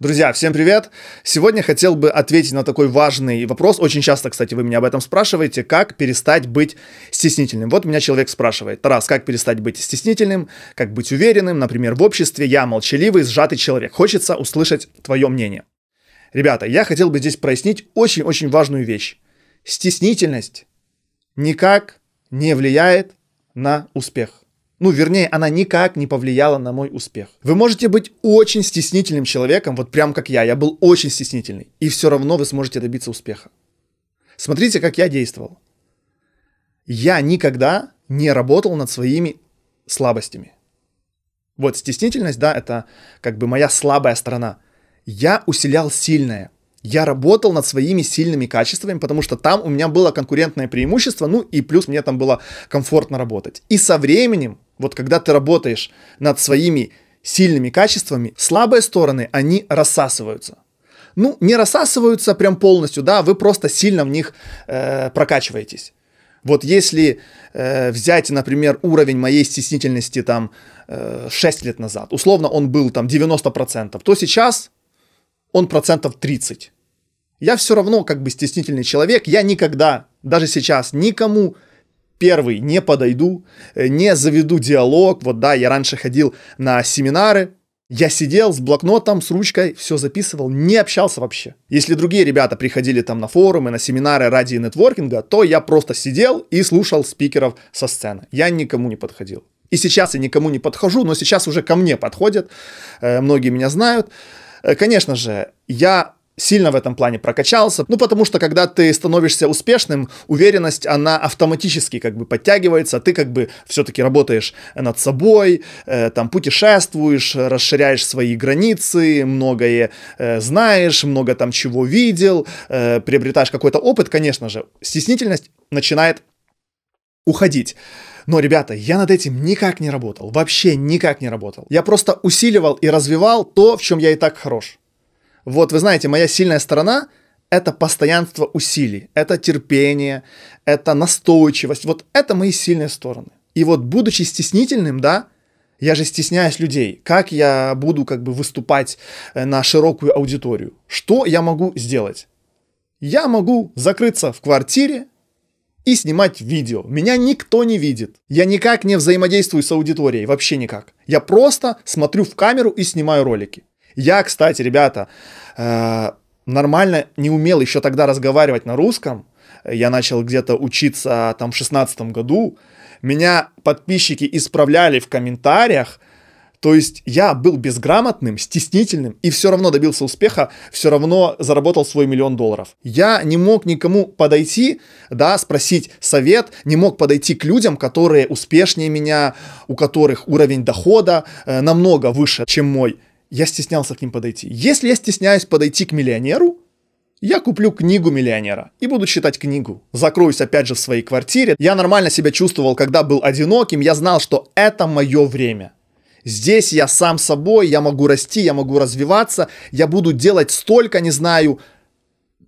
Друзья, всем привет! Сегодня хотел бы ответить на такой важный вопрос. Очень часто, кстати, вы меня об этом спрашиваете. Как перестать быть стеснительным? Вот меня человек спрашивает. Тарас, как перестать быть стеснительным? Как быть уверенным? Например, в обществе я молчаливый, сжатый человек. Хочется услышать твое мнение. Ребята, я хотел бы здесь прояснить очень-очень важную вещь. Стеснительность никак не влияет на успех. Ну, вернее, она никак не повлияла на мой успех. Вы можете быть очень стеснительным человеком, вот прям как я, я был очень стеснительный, и все равно вы сможете добиться успеха. Смотрите, как я действовал. Я никогда не работал над своими слабостями. Вот стеснительность, да, это как бы моя слабая сторона. Я усилял сильное. Я работал над своими сильными качествами, потому что там у меня было конкурентное преимущество, ну и плюс мне там было комфортно работать. И со временем вот когда ты работаешь над своими сильными качествами, слабые стороны, они рассасываются. Ну, не рассасываются прям полностью, да, вы просто сильно в них э, прокачиваетесь. Вот если э, взять, например, уровень моей стеснительности там э, 6 лет назад, условно он был там 90%, то сейчас он процентов 30. Я все равно как бы стеснительный человек, я никогда, даже сейчас, никому первый не подойду, э, не заведу диалог. Вот да, я раньше ходил на семинары, я сидел с блокнотом, с ручкой, все записывал, не общался вообще. Если другие ребята приходили там на форумы, на семинары ради нетворкинга, то я просто сидел и слушал спикеров со сцены. Я никому не подходил. И сейчас я никому не подхожу, но сейчас уже ко мне подходят, э, многие меня знают. Э, конечно же, я сильно в этом плане прокачался. Ну, потому что, когда ты становишься успешным, уверенность, она автоматически как бы подтягивается, ты как бы все-таки работаешь над собой, э, там, путешествуешь, расширяешь свои границы, многое э, знаешь, много там чего видел, э, приобретаешь какой-то опыт, конечно же. Стеснительность начинает уходить. Но, ребята, я над этим никак не работал, вообще никак не работал. Я просто усиливал и развивал то, в чем я и так хорош. Вот, вы знаете, моя сильная сторона — это постоянство усилий, это терпение, это настойчивость. Вот это мои сильные стороны. И вот, будучи стеснительным, да, я же стесняюсь людей. Как я буду как бы выступать э, на широкую аудиторию? Что я могу сделать? Я могу закрыться в квартире и снимать видео. Меня никто не видит. Я никак не взаимодействую с аудиторией, вообще никак. Я просто смотрю в камеру и снимаю ролики. Я, кстати, ребята, э, нормально не умел еще тогда разговаривать на русском. Я начал где-то учиться там в шестнадцатом году. Меня подписчики исправляли в комментариях. То есть я был безграмотным, стеснительным и все равно добился успеха, все равно заработал свой миллион долларов. Я не мог никому подойти, да, спросить совет, не мог подойти к людям, которые успешнее меня, у которых уровень дохода э, намного выше, чем мой я стеснялся к ним подойти. Если я стесняюсь подойти к миллионеру, я куплю книгу миллионера и буду читать книгу. Закроюсь опять же в своей квартире. Я нормально себя чувствовал, когда был одиноким. Я знал, что это мое время. Здесь я сам собой, я могу расти, я могу развиваться. Я буду делать столько, не знаю,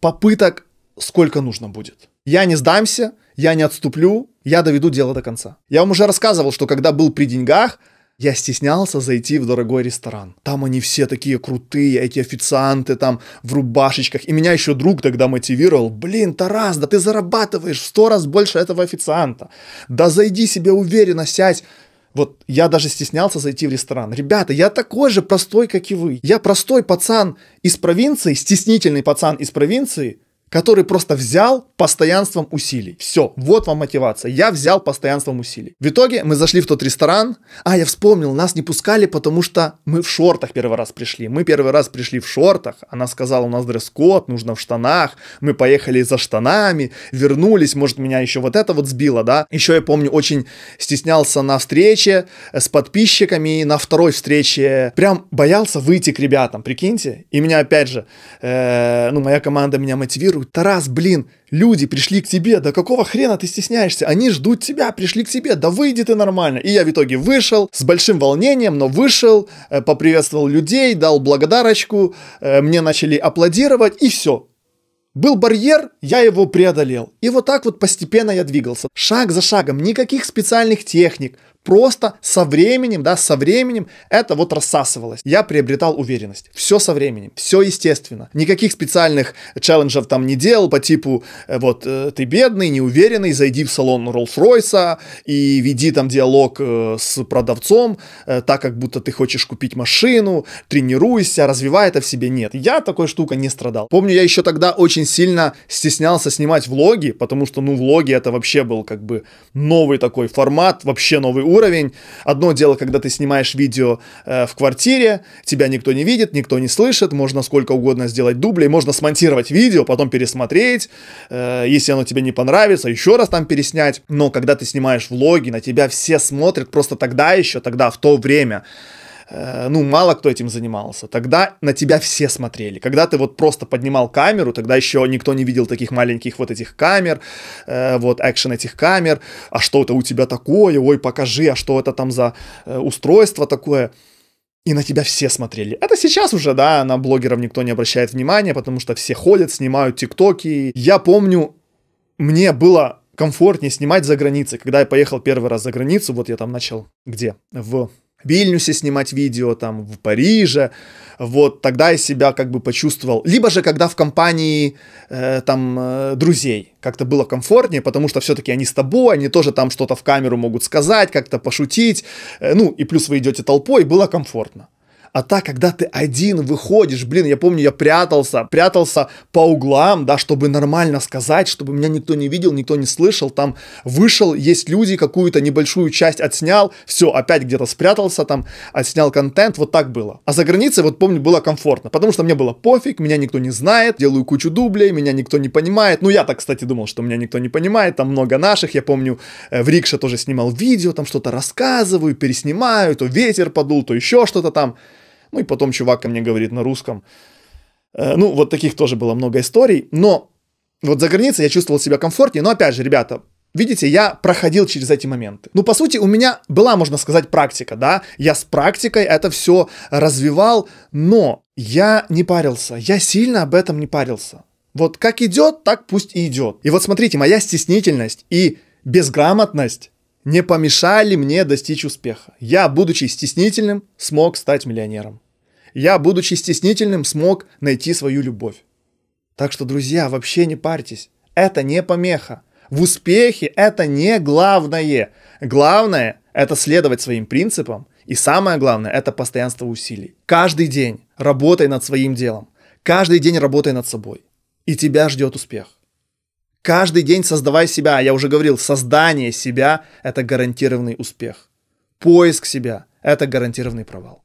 попыток, сколько нужно будет. Я не сдамся, я не отступлю, я доведу дело до конца. Я вам уже рассказывал, что когда был при деньгах – я стеснялся зайти в дорогой ресторан. Там они все такие крутые, эти официанты там в рубашечках. И меня еще друг тогда мотивировал. Блин, Тарас, да ты зарабатываешь в сто раз больше этого официанта. Да зайди себе уверенно, сядь. Вот я даже стеснялся зайти в ресторан. Ребята, я такой же простой, как и вы. Я простой пацан из провинции, стеснительный пацан из провинции, который просто взял постоянством усилий. Все, вот вам мотивация. Я взял постоянством усилий. В итоге мы зашли в тот ресторан. А, я вспомнил, нас не пускали, потому что мы в шортах первый раз пришли. Мы первый раз пришли в шортах. Она сказала, у нас дресс-код, нужно в штанах. Мы поехали за штанами, вернулись. Может, меня еще вот это вот сбило, да? Еще я помню, очень стеснялся на встрече э, с подписчиками, на второй встрече. Прям боялся выйти к ребятам, прикиньте. И меня, опять же, э, ну, моя команда меня мотивирует говорю, Тарас, блин, люди пришли к тебе, да какого хрена ты стесняешься? Они ждут тебя, пришли к тебе, да выйди ты нормально. И я в итоге вышел с большим волнением, но вышел, э, поприветствовал людей, дал благодарочку, э, мне начали аплодировать и все. Был барьер, я его преодолел. И вот так вот постепенно я двигался. Шаг за шагом, никаких специальных техник, просто со временем, да, со временем это вот рассасывалось. Я приобретал уверенность. Все со временем, все естественно. Никаких специальных челленджев там не делал по типу э, вот э, ты бедный, неуверенный, зайди в салон Роллс-Ройса и веди там диалог э, с продавцом, так как будто ты хочешь купить машину, тренируйся, развивай это в себе. Нет, я такой штука не страдал. Помню, я еще тогда очень сильно стеснялся снимать влоги, потому что, ну, влоги это вообще был как бы новый такой формат, вообще новый уровень. Одно дело, когда ты снимаешь видео э, в квартире, тебя никто не видит, никто не слышит, можно сколько угодно сделать дублей, можно смонтировать видео, потом пересмотреть, э, если оно тебе не понравится, еще раз там переснять. Но когда ты снимаешь влоги, на тебя все смотрят просто тогда еще, тогда, в то время. Э, ну, мало кто этим занимался. Тогда на тебя все смотрели. Когда ты вот просто поднимал камеру, тогда еще никто не видел таких маленьких вот этих камер, э, вот экшен этих камер. А что это у тебя такое? Ой, покажи, а что это там за э, устройство такое? И на тебя все смотрели. Это сейчас уже, да, на блогеров никто не обращает внимания, потому что все ходят, снимают тиктоки. Я помню, мне было комфортнее снимать за границей. Когда я поехал первый раз за границу, вот я там начал где? В Вильнюсе снимать видео, там, в Париже, вот, тогда я себя как бы почувствовал. Либо же, когда в компании, э, там, э, друзей, как-то было комфортнее, потому что все-таки они с тобой, они тоже там что-то в камеру могут сказать, как-то пошутить, э, ну, и плюс вы идете толпой, было комфортно. А так, когда ты один выходишь, блин, я помню, я прятался, прятался по углам, да, чтобы нормально сказать, чтобы меня никто не видел, никто не слышал, там вышел, есть люди, какую-то небольшую часть отснял, все, опять где-то спрятался, там отснял контент, вот так было. А за границей, вот помню, было комфортно, потому что мне было пофиг, меня никто не знает, делаю кучу дублей, меня никто не понимает. Ну, я так, кстати, думал, что меня никто не понимает, там много наших, я помню, э, в Рикше тоже снимал видео, там что-то рассказываю, переснимаю, то ветер подул, то еще что-то там. Ну и потом чувак ко мне говорит на русском. Э, ну, вот таких тоже было много историй. Но вот за границей я чувствовал себя комфортнее. Но опять же, ребята, Видите, я проходил через эти моменты. Ну, по сути, у меня была, можно сказать, практика, да. Я с практикой это все развивал, но я не парился. Я сильно об этом не парился. Вот как идет, так пусть и идет. И вот смотрите, моя стеснительность и безграмотность не помешали мне достичь успеха. Я, будучи стеснительным, смог стать миллионером. Я, будучи стеснительным, смог найти свою любовь. Так что, друзья, вообще не парьтесь. Это не помеха. В успехе это не главное. Главное – это следовать своим принципам. И самое главное – это постоянство усилий. Каждый день работай над своим делом. Каждый день работай над собой. И тебя ждет успех. Каждый день создавай себя. А я уже говорил, создание себя – это гарантированный успех. Поиск себя – это гарантированный провал.